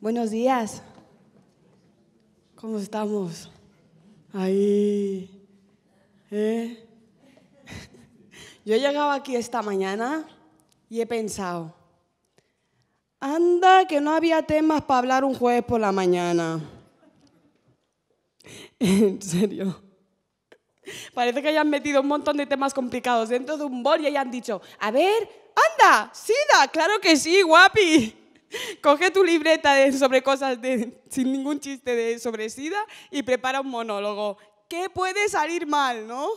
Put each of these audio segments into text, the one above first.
Buenos días. ¿Cómo estamos? Ahí. ¿eh? Yo he llegado aquí esta mañana y he pensado, anda, que no había temas para hablar un jueves por la mañana. en serio. Parece que hayan metido un montón de temas complicados dentro de un bol y hayan dicho, a ver, anda, Sida, claro que sí, guapi. Coge tu libreta sobre cosas de, sin ningún chiste de, sobre SIDA y prepara un monólogo. ¿Qué puede salir mal, no?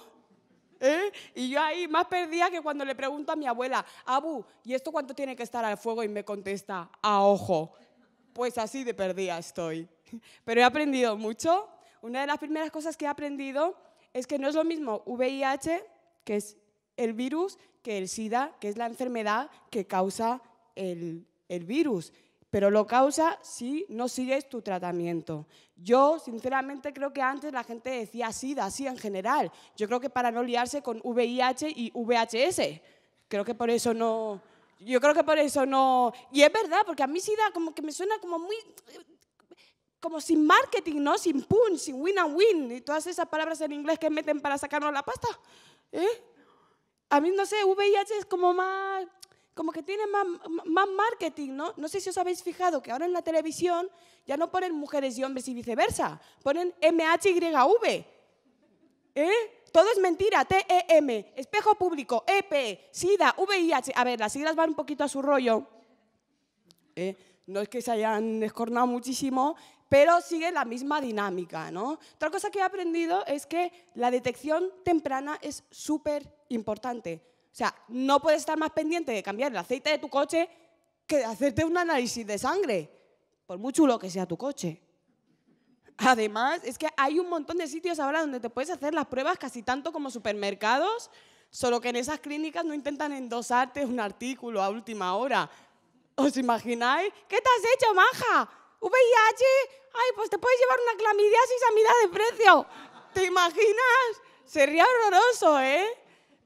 ¿Eh? Y yo ahí más perdía que cuando le pregunto a mi abuela, Abu, ¿y esto cuánto tiene que estar al fuego? Y me contesta, a ojo. Pues así de perdida estoy. Pero he aprendido mucho. Una de las primeras cosas que he aprendido es que no es lo mismo VIH, que es el virus, que el SIDA, que es la enfermedad que causa el, el virus, pero lo causa si no sigues tu tratamiento. Yo, sinceramente, creo que antes la gente decía SIDA, así en general. Yo creo que para no liarse con VIH y VHS. Creo que por eso no... Yo creo que por eso no... Y es verdad, porque a mí SIDA como que me suena como muy... Como sin marketing, ¿no? Sin pun, sin win and win. Y todas esas palabras en inglés que meten para sacarnos la pasta. ¿Eh? A mí, no sé, VIH es como más como que tiene más, marketing, ¿no? No sé si os habéis fijado que ahora en la televisión ya no ponen mujeres y hombres y viceversa, ponen MHYV. v ¿Eh? Todo es mentira, TEM, espejo público, EP, SIDA, VIH. A ver, las siglas van un poquito a su rollo. ¿eh? No es que se hayan escornado muchísimo, pero sigue la misma dinámica, ¿no? Otra cosa que he aprendido es que la detección temprana es súper importante. O sea, no puedes estar más pendiente de cambiar el aceite de tu coche que de hacerte un análisis de sangre, por muy chulo que sea tu coche. Además, es que hay un montón de sitios ahora donde te puedes hacer las pruebas casi tanto como supermercados, solo que en esas clínicas no intentan endosarte un artículo a última hora. ¿Os imagináis? ¿Qué te has hecho, maja? ¿VIH? Ay, pues te puedes llevar una clamidiasis a mitad de precio. ¿Te imaginas? Sería horroroso, ¿eh?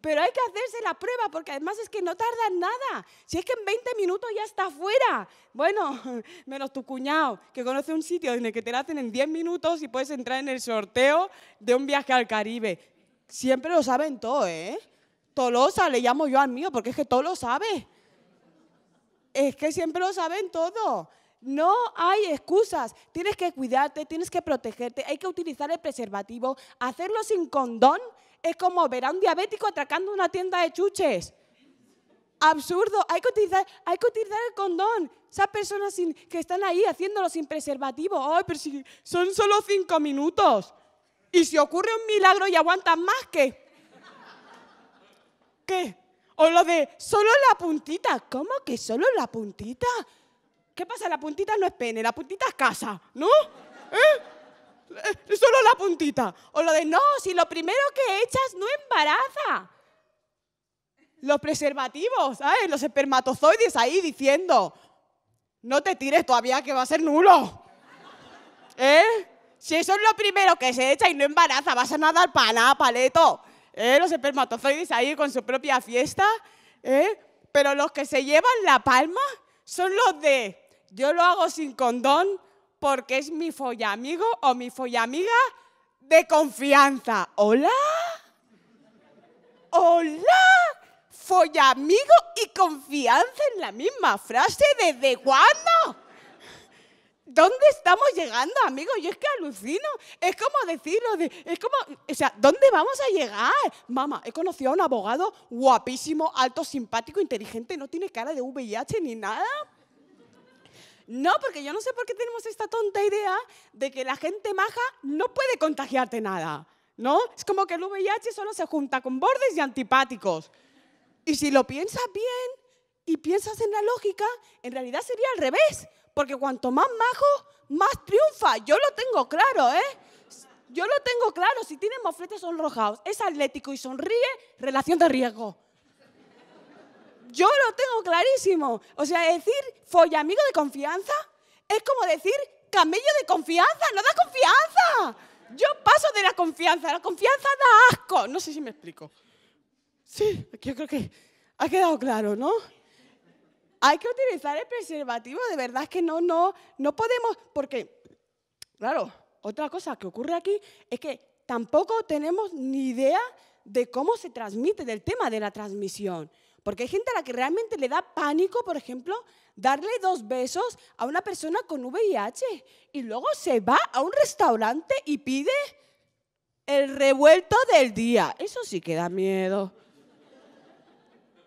Pero hay que hacerse la prueba porque además es que no tarda nada. Si es que en 20 minutos ya está fuera. Bueno, menos tu cuñado que conoce un sitio en el que te la hacen en 10 minutos y puedes entrar en el sorteo de un viaje al Caribe. Siempre lo saben todo, ¿eh? Tolosa le llamo yo al mío porque es que todo lo sabe. Es que siempre lo saben todo. No hay excusas. Tienes que cuidarte, tienes que protegerte, hay que utilizar el preservativo, hacerlo sin condón es como ver a un diabético atracando una tienda de chuches. Absurdo, hay que utilizar, hay que el condón. Esas personas que están ahí haciéndolo sin preservativo, ay, pero si son solo cinco minutos. Y si ocurre un milagro y aguantan más ¿qué? ¿Qué? O lo de solo la puntita. ¿Cómo que solo la puntita? ¿Qué pasa? La puntita no es pene, la puntita es casa, ¿no? ¿Eh? Eh, solo la puntita. O lo de, no, si lo primero que echas no embaraza. Los preservativos, ¿sabes? Los espermatozoides ahí diciendo, no te tires todavía que va a ser nulo. ¿Eh? Si eso es lo primero que se echa y no embaraza, vas a nadar para nada, paleto. ¿Eh? Los espermatozoides ahí con su propia fiesta. ¿Eh? Pero los que se llevan la palma son los de yo lo hago sin condón, porque es mi follamigo o mi amiga de confianza. ¿Hola? ¿Hola? ¿Follamigo y confianza en la misma frase? ¿Desde cuándo? ¿Dónde estamos llegando, amigos? Yo es que alucino. Es como decirlo Es como. O sea, ¿dónde vamos a llegar? Mamá, he conocido a un abogado guapísimo, alto, simpático, inteligente, no tiene cara de VIH ni nada. No, porque yo no sé por qué tenemos esta tonta idea de que la gente maja no puede contagiarte nada, ¿no? Es como que el VIH solo se junta con bordes y antipáticos. Y si lo piensas bien y piensas en la lógica, en realidad sería al revés, porque cuanto más majo, más triunfa. Yo lo tengo claro, ¿eh? Yo lo tengo claro, si tiene mofletes sonrojados, es atlético y sonríe, relación de riesgo. Yo lo tengo clarísimo. O sea, decir amigo de confianza es como decir camello de confianza, no da confianza. Yo paso de la confianza, la confianza da asco. No sé si me explico. Sí, yo creo que ha quedado claro, ¿no? Hay que utilizar el preservativo, de verdad es que no, no, no podemos, porque, claro, otra cosa que ocurre aquí es que tampoco tenemos ni idea de cómo se transmite, del tema de la transmisión. Porque hay gente a la que realmente le da pánico, por ejemplo, darle dos besos a una persona con VIH y luego se va a un restaurante y pide el revuelto del día. Eso sí que da miedo.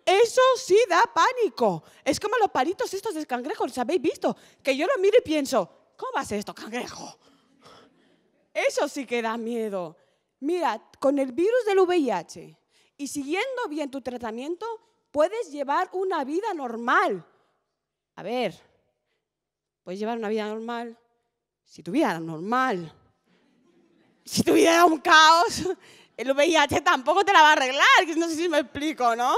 Eso sí da pánico. Es como los palitos estos de cangrejo, ¿los habéis visto? Que yo lo miro y pienso, ¿cómo va a esto, cangrejo? Eso sí que da miedo. Mira, con el virus del VIH y siguiendo bien tu tratamiento, puedes llevar una vida normal. A ver, puedes llevar una vida normal si tu vida era normal. Si tu vida era un caos, el VIH tampoco te la va a arreglar, que no sé si me explico, ¿no?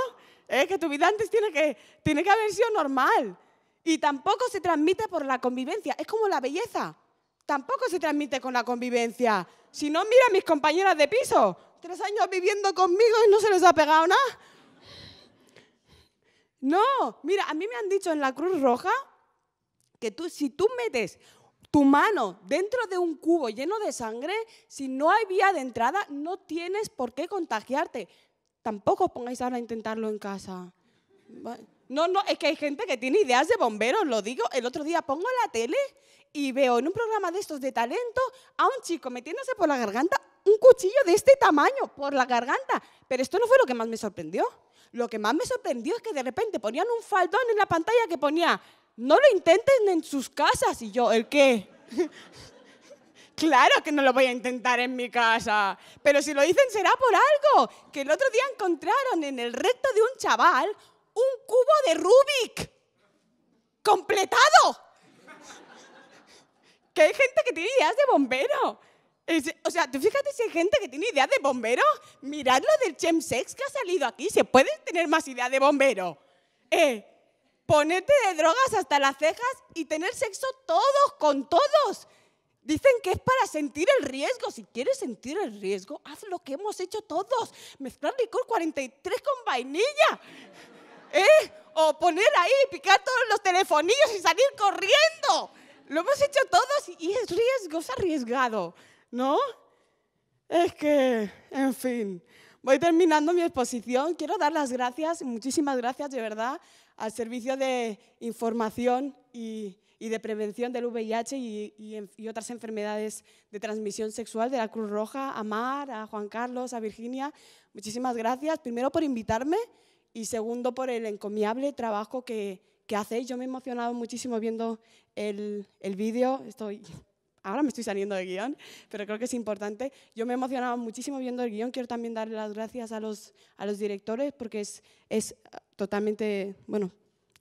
Es que tu vida antes tiene que, tiene que haber sido normal. Y tampoco se transmite por la convivencia. Es como la belleza. Tampoco se transmite con la convivencia. Si no, mira a mis compañeras de piso. Tres años viviendo conmigo y no se les ha pegado nada. No, mira, a mí me han dicho en la Cruz Roja que tú, si tú metes tu mano dentro de un cubo lleno de sangre, si no hay vía de entrada, no tienes por qué contagiarte. Tampoco os pongáis ahora a intentarlo en casa. No, no, es que hay gente que tiene ideas de bomberos, lo digo. El otro día pongo la tele y veo en un programa de estos de talento a un chico metiéndose por la garganta un cuchillo de este tamaño, por la garganta. Pero esto no fue lo que más me sorprendió. Lo que más me sorprendió es que de repente ponían un faldón en la pantalla que ponía, no lo intenten en sus casas. Y yo, ¿el qué? Claro que no lo voy a intentar en mi casa. Pero si lo dicen será por algo. Que el otro día encontraron en el recto de un chaval un cubo de Rubik completado. Que hay gente que tiene ideas de bombero. o sea, tú fíjate si hay gente que tiene ideas de bombero. Mirad lo del chemsex que ha salido aquí. Se puede tener más ideas de bombero. Eh, ponerte de drogas hasta las cejas y tener sexo todos con todos. Dicen que es para sentir el riesgo. Si quieres sentir el riesgo, haz lo que hemos hecho todos. Mezclar licor 43 con vainilla. ¿eh? O poner ahí, picar todos los telefonillos y salir corriendo. Lo hemos hecho todos y es riesgo, es arriesgado, ¿no? Es que, en fin, voy terminando mi exposición. Quiero dar las gracias, muchísimas gracias de verdad, al Servicio de Información y, de Prevención del VIH y, y, otras enfermedades de transmisión sexual de la Cruz Roja, a Mar, a Juan Carlos, a Virginia. Muchísimas gracias, primero por invitarme y segundo por el encomiable trabajo que, que hacéis. Yo me he emocionado muchísimo viendo el, el vídeo, estoy... Ahora me estoy saliendo del guión, pero creo que es importante. Yo me he emocionado muchísimo viendo el guión. Quiero también darle las gracias a los, a los directores porque es, es ah, totalmente, bueno,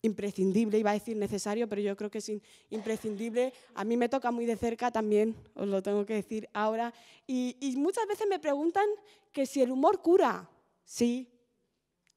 imprescindible, iba a decir necesario, pero yo creo que es imprescindible. A mí me toca muy de cerca también, os lo tengo que decir ahora. Y, y muchas veces me preguntan que si el humor cura. Sí,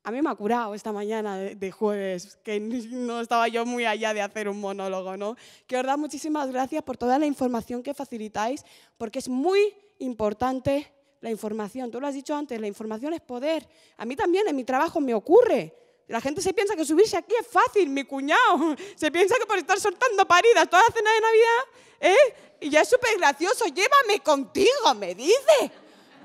a mí me ha curado esta mañana de, jueves, que no estaba yo muy allá de hacer un monólogo, ¿no? Que os muchísimas gracias por toda la información que facilitáis, porque es muy importante la información. Tú lo has dicho antes, la información es poder. A mí también en mi trabajo me ocurre. La gente se piensa que subirse aquí es fácil, mi cuñado. Se piensa que por estar soltando paridas toda la cena de Navidad, ¿eh? Y ya es súper gracioso, llévame contigo, me dice.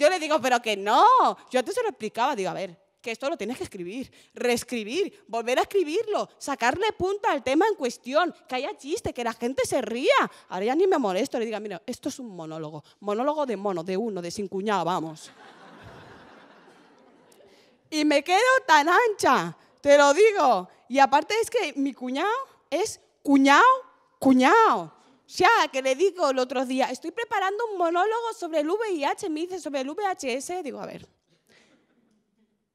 Yo le digo, pero que no. Yo antes se lo explicaba, digo, a ver, que esto lo tienes que escribir, reescribir, volver a escribirlo, sacarle punta al tema en cuestión, que haya chiste, que la gente se ría. Ahora ya ni me molesto, le diga, mira, esto es un monólogo, monólogo de mono, de uno, de sin cuñado, vamos. y me quedo tan ancha, te lo digo. Y aparte es que mi cuñado es cuñado, cuñado. O sea, que le digo el otro día, estoy preparando un monólogo sobre el VIH, me dice sobre el VHS, digo, a ver,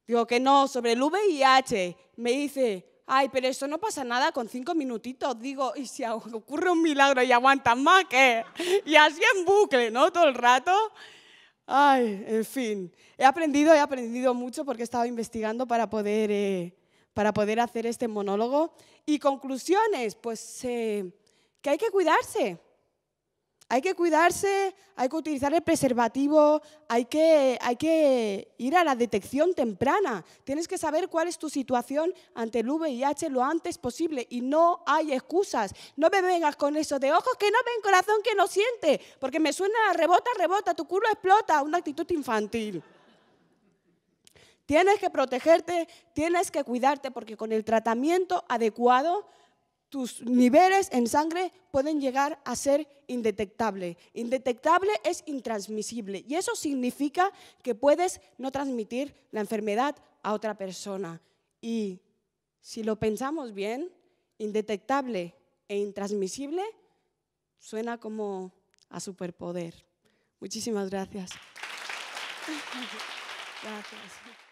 Digo que no, sobre el VIH. Me dice, ay, pero eso no pasa nada con cinco minutitos. Digo, y si ocurre un milagro y aguanta más, que, Y así en bucle, ¿no? Todo el rato. Ay, en fin. He aprendido, he aprendido mucho porque he estado investigando para poder, eh, para poder hacer este monólogo. Y conclusiones, pues eh, que hay que cuidarse hay que cuidarse, hay que utilizar el preservativo, hay que, hay que ir a la detección temprana. Tienes que saber cuál es tu situación ante el VIH lo antes posible y no hay excusas. No me vengas con eso de ojos que no ven, corazón que no siente, porque me suena rebota, rebota, tu culo explota, una actitud infantil. Tienes que protegerte, tienes que cuidarte, porque con el tratamiento adecuado tus niveles en sangre pueden llegar a ser indetectable. Indetectable es intransmisible y eso significa que puedes no transmitir la enfermedad a otra persona. Y si lo pensamos bien, indetectable e intransmisible suena como a superpoder. Muchísimas gracias. Gracias.